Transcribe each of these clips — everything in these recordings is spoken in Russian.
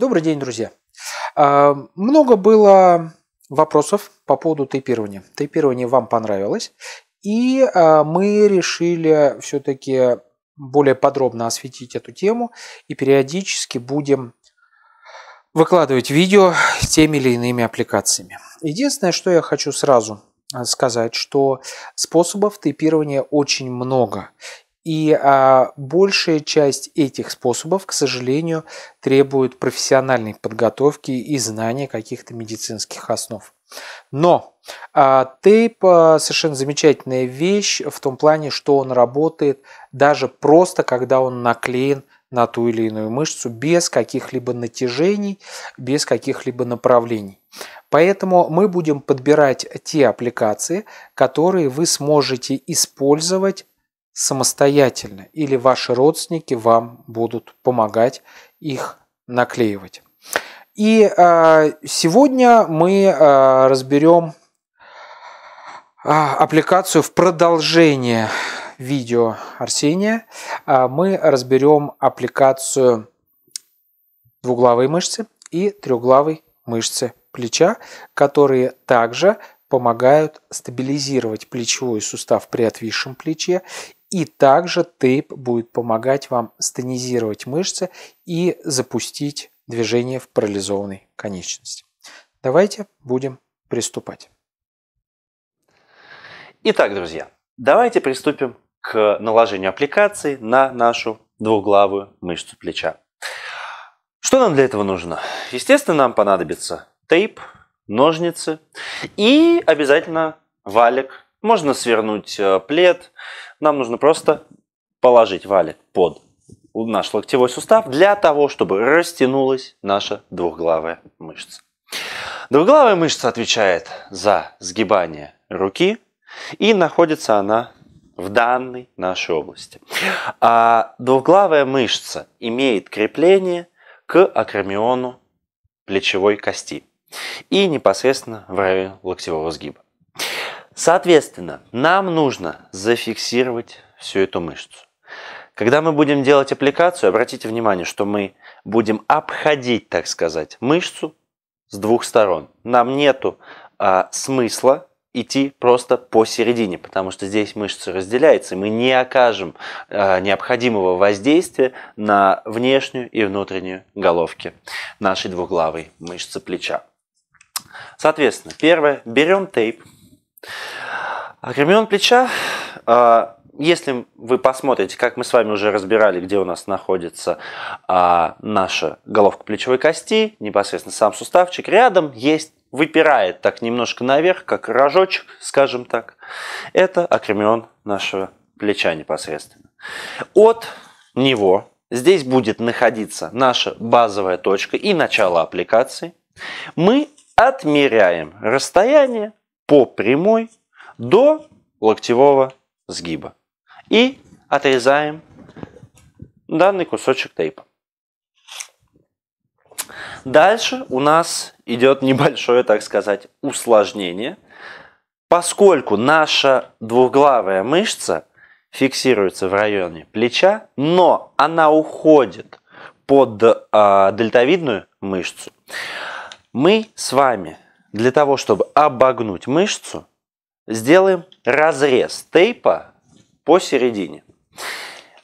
Добрый день, друзья. А, много было вопросов по поводу тейпирования. Тейпирование вам понравилось. И а, мы решили все-таки более подробно осветить эту тему и периодически будем выкладывать видео с теми или иными аппликациями. Единственное, что я хочу сразу а, сказать, что способов тейпирования очень много. И а, большая часть этих способов, к сожалению, требует профессиональной подготовки и знания каких-то медицинских основ. Но а, тейп а, совершенно замечательная вещь в том плане, что он работает даже просто, когда он наклеен на ту или иную мышцу без каких-либо натяжений, без каких-либо направлений. Поэтому мы будем подбирать те аппликации, которые вы сможете использовать самостоятельно или ваши родственники вам будут помогать их наклеивать. И э, сегодня мы э, разберем э, аппликацию в продолжение видео Арсения. Э, мы разберем аппликацию двуглавой мышцы и трехглавой мышцы плеча, которые также помогают стабилизировать плечевой сустав при отвисшем плече и также тейп будет помогать вам стонизировать мышцы и запустить движение в парализованной конечности. Давайте будем приступать. Итак, друзья, давайте приступим к наложению аппликации на нашу двуглавую мышцу плеча. Что нам для этого нужно? Естественно, нам понадобится тейп, ножницы и обязательно валик. Можно свернуть э, плед, нам нужно просто положить валик под наш локтевой сустав для того, чтобы растянулась наша двухглавая мышца. Двухглавая мышца отвечает за сгибание руки и находится она в данной нашей области. А двухглавая мышца имеет крепление к акромиону плечевой кости и непосредственно в районе локтевого сгиба. Соответственно, нам нужно зафиксировать всю эту мышцу. Когда мы будем делать аппликацию, обратите внимание, что мы будем обходить, так сказать, мышцу с двух сторон. Нам нету а, смысла идти просто посередине, потому что здесь мышца разделяется, и мы не окажем э, необходимого воздействия на внешнюю и внутреннюю головки нашей двуглавой мышцы плеча. Соответственно, первое, берем тейп, Акромион плеча, а, если вы посмотрите, как мы с вами уже разбирали, где у нас находится а, наша головка плечевой кости, непосредственно сам суставчик, рядом есть выпирает так немножко наверх, как рожочек, скажем так. Это акромион нашего плеча непосредственно. От него здесь будет находиться наша базовая точка и начало аппликации. Мы отмеряем расстояние по прямой до локтевого сгиба. И отрезаем данный кусочек тейпа. Дальше у нас идет небольшое, так сказать, усложнение, поскольку наша двуглавая мышца фиксируется в районе плеча, но она уходит под э, дельтовидную мышцу. Мы с вами для того, чтобы обогнуть мышцу, сделаем разрез тейпа посередине.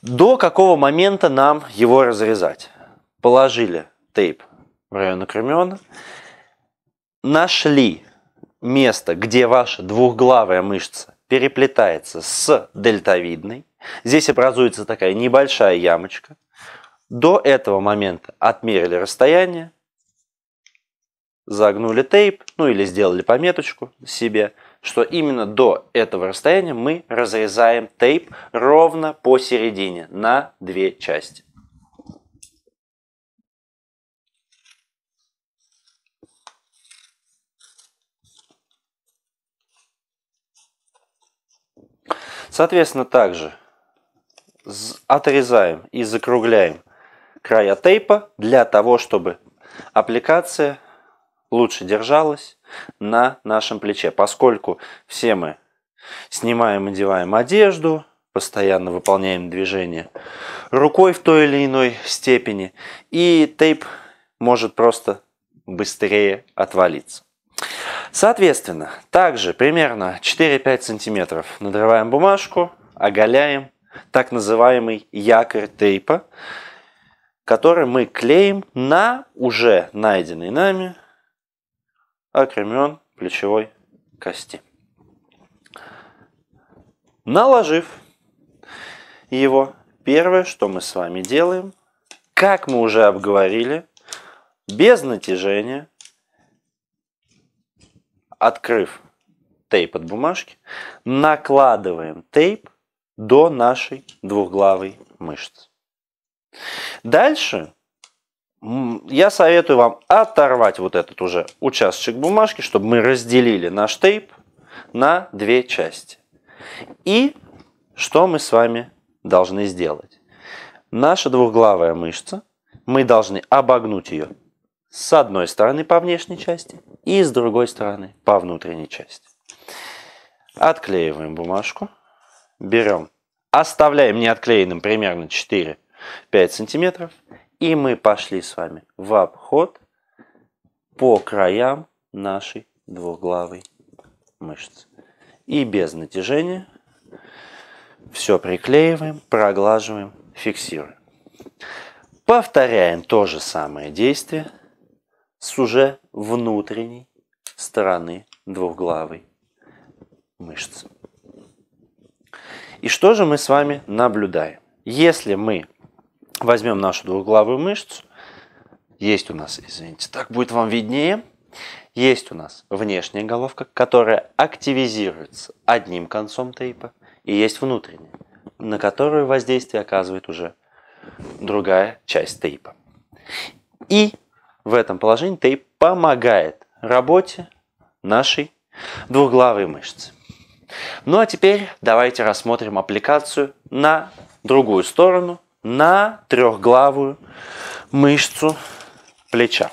До какого момента нам его разрезать? Положили тейп в район акромиона, нашли место, где ваша двухглавая мышца переплетается с дельтовидной. Здесь образуется такая небольшая ямочка. До этого момента отмерили расстояние, загнули тейп, ну или сделали пометочку себе, что именно до этого расстояния мы разрезаем тейп ровно посередине на две части. Соответственно, также отрезаем и закругляем края тейпа для того, чтобы аппликация лучше держалась на нашем плече, поскольку все мы снимаем и деваем одежду, постоянно выполняем движение рукой в той или иной степени, и тейп может просто быстрее отвалиться. Соответственно, также примерно 4-5 сантиметров надрываем бумажку, оголяем так называемый якорь тейпа, который мы клеим на уже найденный нами окремен плечевой кости. Наложив его, первое, что мы с вами делаем, как мы уже обговорили, без натяжения, открыв тейп от бумажки, накладываем тейп до нашей двухглавой мышцы. Дальше я советую вам оторвать вот этот уже участочек бумажки, чтобы мы разделили наш тейп на две части. И что мы с вами должны сделать? Наша двухглавая мышца, мы должны обогнуть ее с одной стороны по внешней части и с другой стороны по внутренней части. Отклеиваем бумажку, берем, оставляем неотклеенным примерно 4-5 сантиметров и мы пошли с вами в обход по краям нашей двуглавой мышцы. И без натяжения все приклеиваем, проглаживаем, фиксируем. Повторяем то же самое действие с уже внутренней стороны двуглавой мышцы. И что же мы с вами наблюдаем? Если мы Возьмем нашу двухглавую мышцу. Есть у нас, извините, так будет вам виднее. Есть у нас внешняя головка, которая активизируется одним концом тейпа, и есть внутренняя, на которую воздействие оказывает уже другая часть тейпа. И в этом положении тейп помогает работе нашей двухглавой мышцы. Ну а теперь давайте рассмотрим аппликацию на другую сторону на трехглавую мышцу плеча.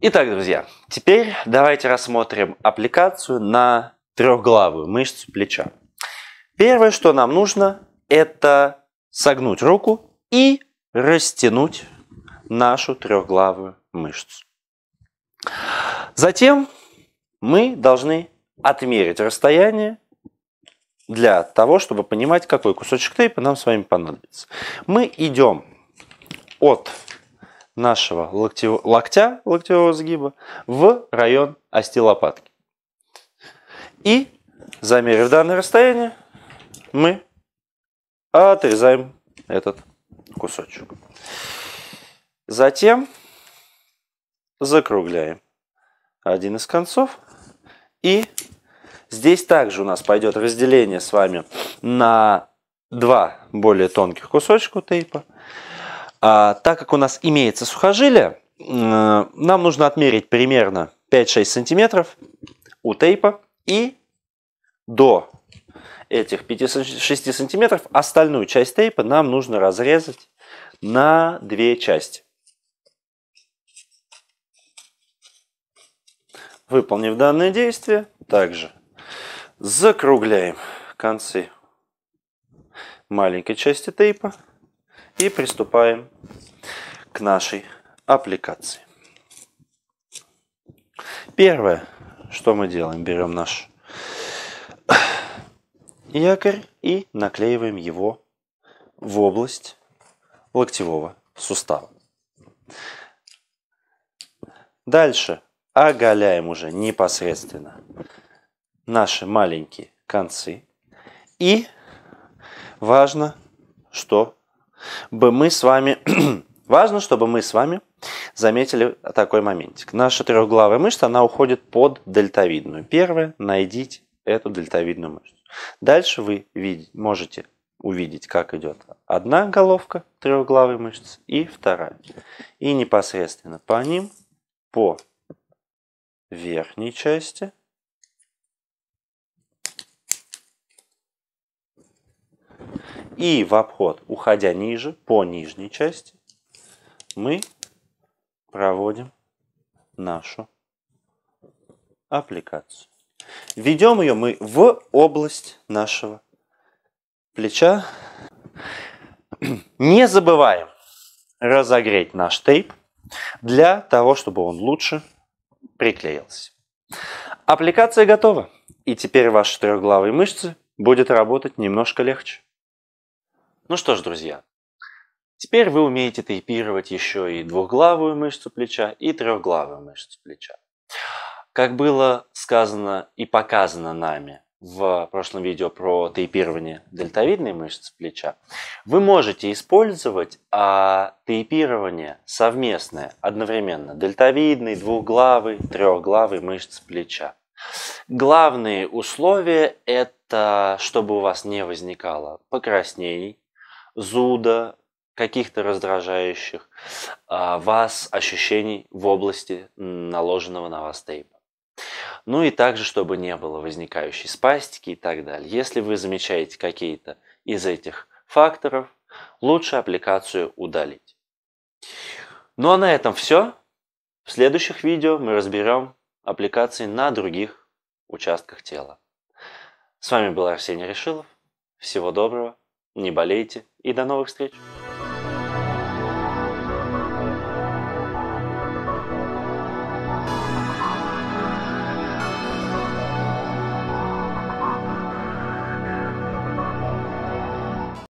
Итак, друзья, теперь давайте рассмотрим аппликацию на трехглавую мышцу плеча. Первое, что нам нужно, это согнуть руку и растянуть нашу трехглавую мышцу. Затем мы должны отмерить расстояние для того, чтобы понимать, какой кусочек тейпа нам с вами понадобится. Мы идем от нашего локтев... локтя, локтевого сгиба, в район ости лопатки. И, замерив данное расстояние, мы отрезаем этот кусочек. Затем закругляем один из концов и Здесь также у нас пойдет разделение с вами на два более тонких кусочка тейпа. А, так как у нас имеется сухожилие, нам нужно отмерить примерно 5-6 сантиметров у тейпа и до этих 5-6 сантиметров остальную часть тейпа нам нужно разрезать на две части. Выполнив данное действие, также Закругляем концы маленькой части тейпа и приступаем к нашей аппликации. Первое, что мы делаем, берем наш якорь и наклеиваем его в область локтевого сустава. Дальше оголяем уже непосредственно наши маленькие концы. И важно, что бы мы с вами... важно, чтобы мы с вами заметили такой моментик. Наша трехглавая мышца, она уходит под дельтовидную. Первое, найдите эту дельтовидную мышцу. Дальше вы видите, можете увидеть, как идет одна головка трехглавой мышцы и вторая. И непосредственно по ним, по верхней части – И в обход, уходя ниже, по нижней части, мы проводим нашу аппликацию. Ведем ее мы в область нашего плеча. Не забываем разогреть наш тейп для того, чтобы он лучше приклеился. Аппликация готова, и теперь ваши трехглавые мышцы будет работать немножко легче. Ну что ж, друзья, теперь вы умеете тейпировать еще и двухглавую мышцу плеча и трехглавую мышцу плеча. Как было сказано и показано нами в прошлом видео про тейпирование дельтовидной мышцы плеча, вы можете использовать а, тейпирование совместное, одновременно дельтовидной, двухглавой, трехглавой мышцы плеча. Главные условия – это чтобы у вас не возникало покраснений зуда, каких-то раздражающих а, вас ощущений в области наложенного на вас тейпа. Ну и также, чтобы не было возникающей спастики и так далее. Если вы замечаете какие-то из этих факторов, лучше аппликацию удалить. Ну а на этом все. В следующих видео мы разберем аппликации на других участках тела. С вами был Арсений Решилов. Всего доброго не болейте и до новых встреч!